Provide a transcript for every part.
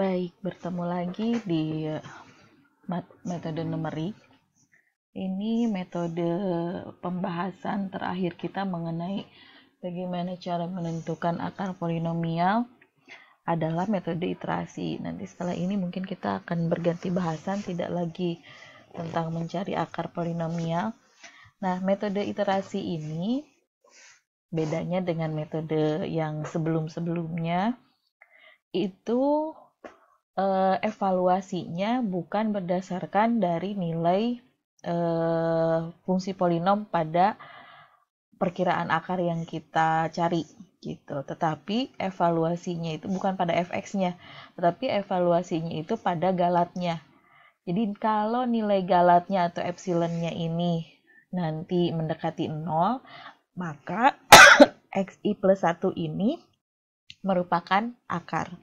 Baik, bertemu lagi di eh, metode numerik. Ini metode pembahasan terakhir kita mengenai bagaimana cara menentukan akar polinomial adalah metode iterasi. Nanti setelah ini mungkin kita akan berganti bahasan tidak lagi tentang mencari akar polinomial. Nah, metode iterasi ini bedanya dengan metode yang sebelum-sebelumnya itu eh, evaluasinya bukan berdasarkan dari nilai eh, fungsi polinom pada perkiraan akar yang kita cari gitu. Tetapi evaluasinya itu bukan pada fx-nya, tetapi evaluasinya itu pada galatnya. Jadi kalau nilai galatnya atau epsilonnya ini nanti mendekati 0, maka xi plus 1 ini merupakan akar.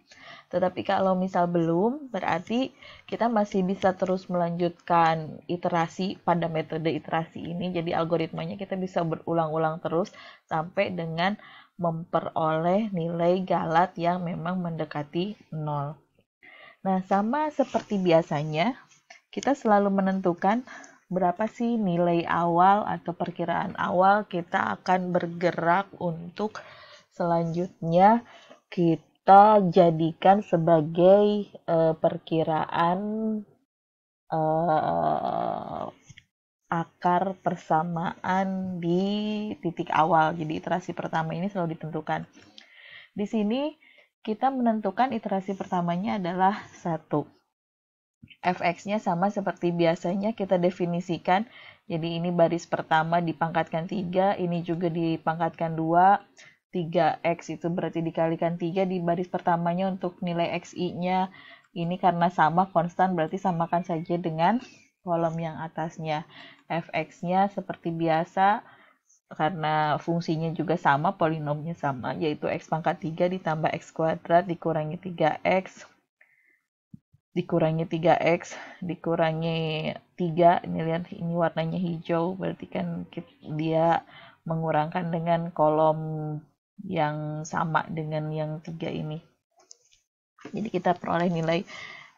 Tetapi kalau misal belum, berarti kita masih bisa terus melanjutkan iterasi pada metode iterasi ini. Jadi algoritmanya kita bisa berulang-ulang terus sampai dengan memperoleh nilai galat yang memang mendekati nol. Nah, sama seperti biasanya, kita selalu menentukan berapa sih nilai awal atau perkiraan awal kita akan bergerak untuk selanjutnya kita gitu kita jadikan sebagai uh, perkiraan uh, akar persamaan di titik awal. Jadi iterasi pertama ini selalu ditentukan. Di sini kita menentukan iterasi pertamanya adalah satu. Fx-nya sama seperti biasanya kita definisikan. Jadi ini baris pertama dipangkatkan 3, ini juga dipangkatkan 2, 3X itu berarti dikalikan 3 di baris pertamanya untuk nilai XI-nya ini karena sama konstan berarti samakan saja dengan kolom yang atasnya. Fx-nya seperti biasa karena fungsinya juga sama, polinomnya sama, yaitu x pangkat 3 ditambah x kuadrat dikurangi 3x dikurangi 3x dikurangi 3 ini lihat ini warnanya hijau berarti kan dia mengurangkan dengan kolom yang sama dengan yang tiga ini. Jadi kita peroleh nilai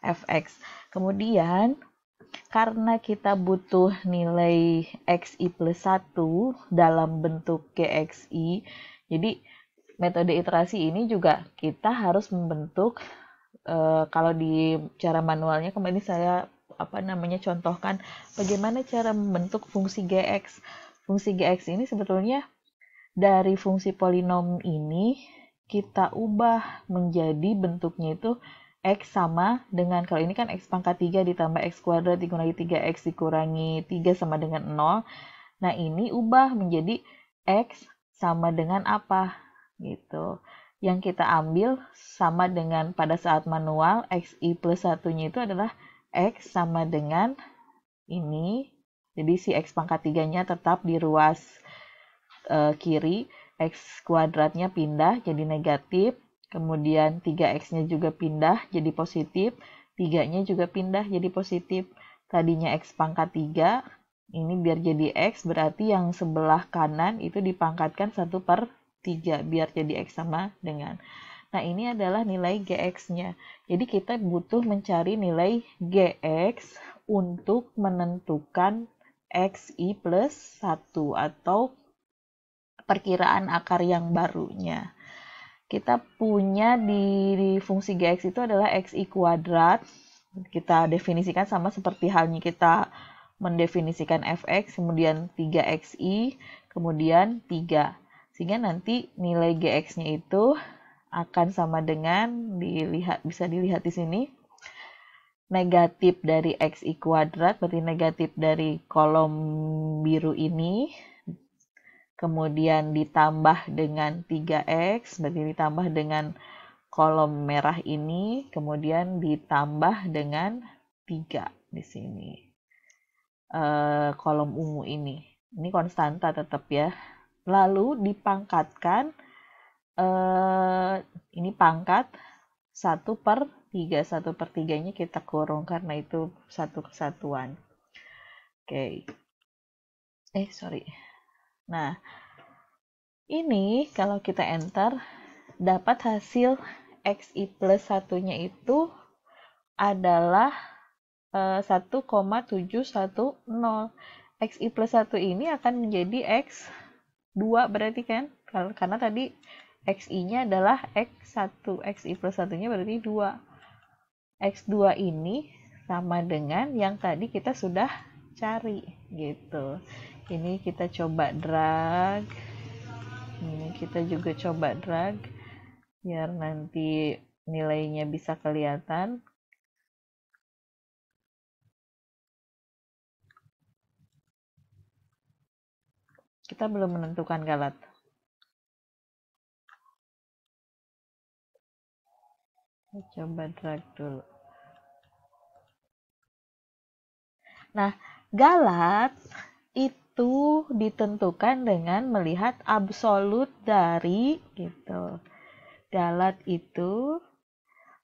fx. Kemudian karena kita butuh nilai xi plus 1 dalam bentuk gxi, jadi metode iterasi ini juga kita harus membentuk e, kalau di cara manualnya kemarin saya apa namanya contohkan bagaimana cara membentuk fungsi gx. Fungsi gx ini sebetulnya dari fungsi polinom ini kita ubah menjadi bentuknya itu X sama dengan, kalau ini kan X pangkat 3 ditambah X kuadrat dikurangi 3X dikurangi 3 sama dengan 0. Nah, ini ubah menjadi X sama dengan apa? Gitu. Yang kita ambil sama dengan pada saat manual, XI plus satunya itu adalah X sama dengan ini. Jadi si X pangkat 3-nya tetap di ruas uh, kiri, x kuadratnya pindah jadi negatif, kemudian 3x-nya juga pindah jadi positif, 3-nya juga pindah jadi positif. Tadinya x pangkat 3, ini biar jadi x, berarti yang sebelah kanan itu dipangkatkan 1 per 3, biar jadi x sama dengan. Nah, ini adalah nilai gx-nya. Jadi kita butuh mencari nilai gx untuk menentukan xi plus 1 atau perkiraan akar yang barunya. Kita punya di, di fungsi gx itu adalah xi kuadrat. Kita definisikan sama seperti halnya kita mendefinisikan fx, kemudian 3xi, kemudian 3. Sehingga nanti nilai gx-nya itu akan sama dengan dilihat bisa dilihat di sini negatif dari xi kuadrat berarti negatif dari kolom biru ini kemudian ditambah dengan 3x, berarti ditambah dengan kolom merah ini, kemudian ditambah dengan 3 di sini. E, kolom ungu ini. Ini konstanta tetap ya. Lalu dipangkatkan, e, ini pangkat 1 per 3. 1 per 3-nya kita kurung karena itu satu kesatuan. Oke. Okay. Eh, sorry. Nah, ini kalau kita enter dapat hasil xi plus satunya itu adalah e, 1,710 xi plus 1 ini akan menjadi x2 berarti kan karena tadi xi nya adalah x1 xi plus satunya berarti 2 x2 ini sama dengan yang tadi kita sudah cari gitu ini kita coba drag ini kita juga coba drag biar nanti nilainya bisa kelihatan kita belum menentukan galat coba drag dulu nah galat itu itu ditentukan dengan melihat absolut dari gitu. Dalat itu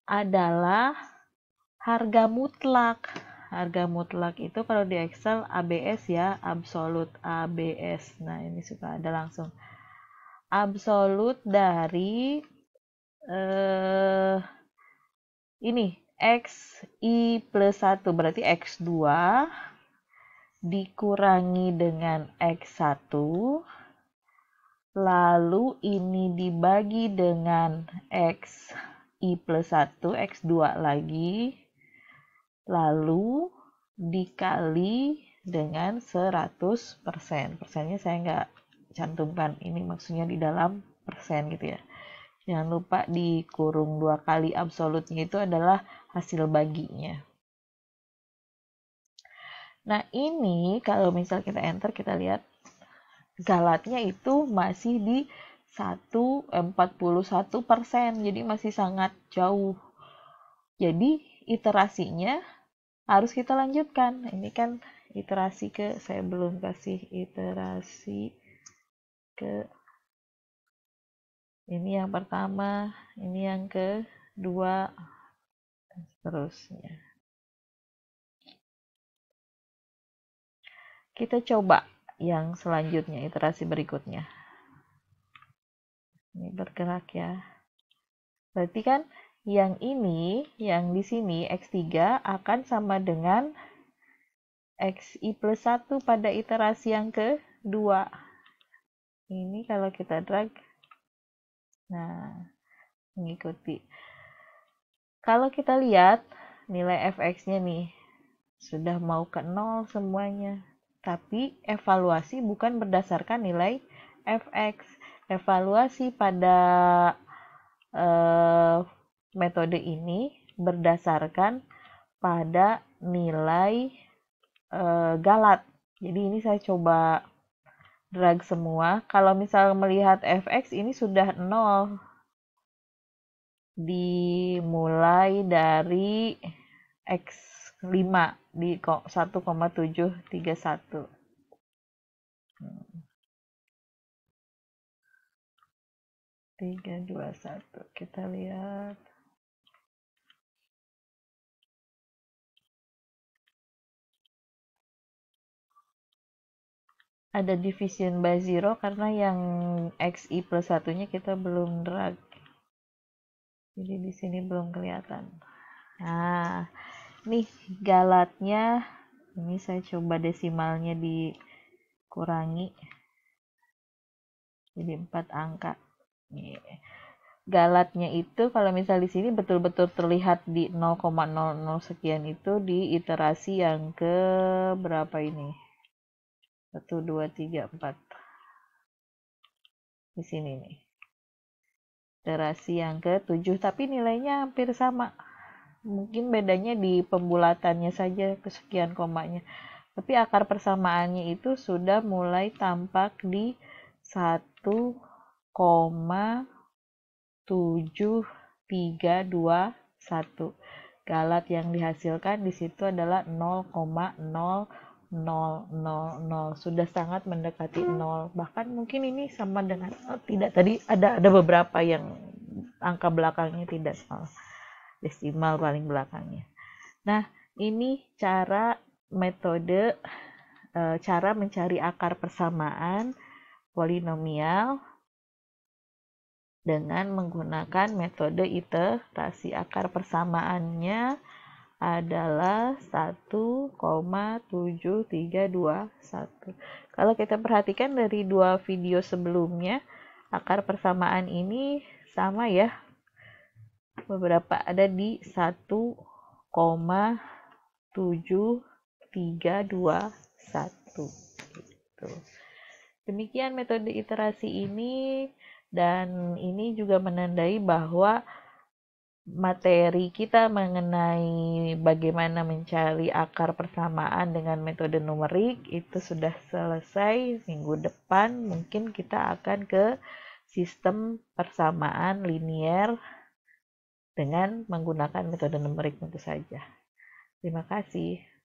adalah harga mutlak. Harga mutlak itu kalau di Excel ABS ya, absolut ABS. Nah, ini suka ada langsung absolut dari eh ini x i plus 1 berarti x2 dikurangi dengan X1, lalu ini dibagi dengan X I plus 1, X2 lagi, lalu dikali dengan 100%. Persennya saya nggak cantumkan, ini maksudnya di dalam persen gitu ya. Jangan lupa dikurung dua kali absolutnya itu adalah hasil baginya. Nah, ini kalau misal kita enter, kita lihat galatnya itu masih di 141%, eh, jadi masih sangat jauh. Jadi, iterasinya harus kita lanjutkan. Nah, ini kan iterasi ke, saya belum kasih iterasi ke, ini yang pertama, ini yang kedua, terusnya Kita coba yang selanjutnya, iterasi berikutnya. Ini bergerak ya. Berarti kan yang ini, yang di sini X3 akan sama dengan XI plus 1 pada iterasi yang kedua. Ini kalau kita drag, nah, mengikuti. Kalau kita lihat, nilai fx-nya nih, sudah mau ke nol semuanya. Tapi evaluasi bukan berdasarkan nilai FX. Evaluasi pada uh, metode ini berdasarkan pada nilai uh, galat. Jadi ini saya coba drag semua. Kalau misal melihat fx ini sudah 0. Dimulai dari x 5 di 1,731. Tiga dua satu kita lihat ada division by zero karena yang xi plus satunya kita belum drag jadi di sini belum kelihatan nah nih galatnya ini saya coba desimalnya dikurangi jadi empat angka iya. galatnya itu kalau misal di sini betul-betul terlihat di 0,00 sekian itu di iterasi yang ke berapa ini 1 2 3 4 di sini nih iterasi yang ke 7 tapi nilainya hampir sama mungkin bedanya di pembulatannya saja kesekian komanya tapi akar persamaannya itu sudah mulai tampak di 1,7321 galat yang dihasilkan di situ adalah 0,0000 sudah sangat mendekati 0 bahkan mungkin ini sama dengan oh, tidak tadi ada ada beberapa yang angka belakangnya tidak sama desimal paling belakangnya. Nah, ini cara metode eh, cara mencari akar persamaan polinomial dengan menggunakan metode iterasi akar persamaannya adalah 1,7321. Kalau kita perhatikan dari dua video sebelumnya, akar persamaan ini sama ya beberapa ada di 1,7321 gitu. Demikian metode iterasi ini dan ini juga menandai bahwa materi kita mengenai bagaimana mencari akar persamaan dengan metode numerik itu sudah selesai minggu depan mungkin kita akan ke sistem persamaan linier dengan menggunakan metode numerik tentu saja. Terima kasih.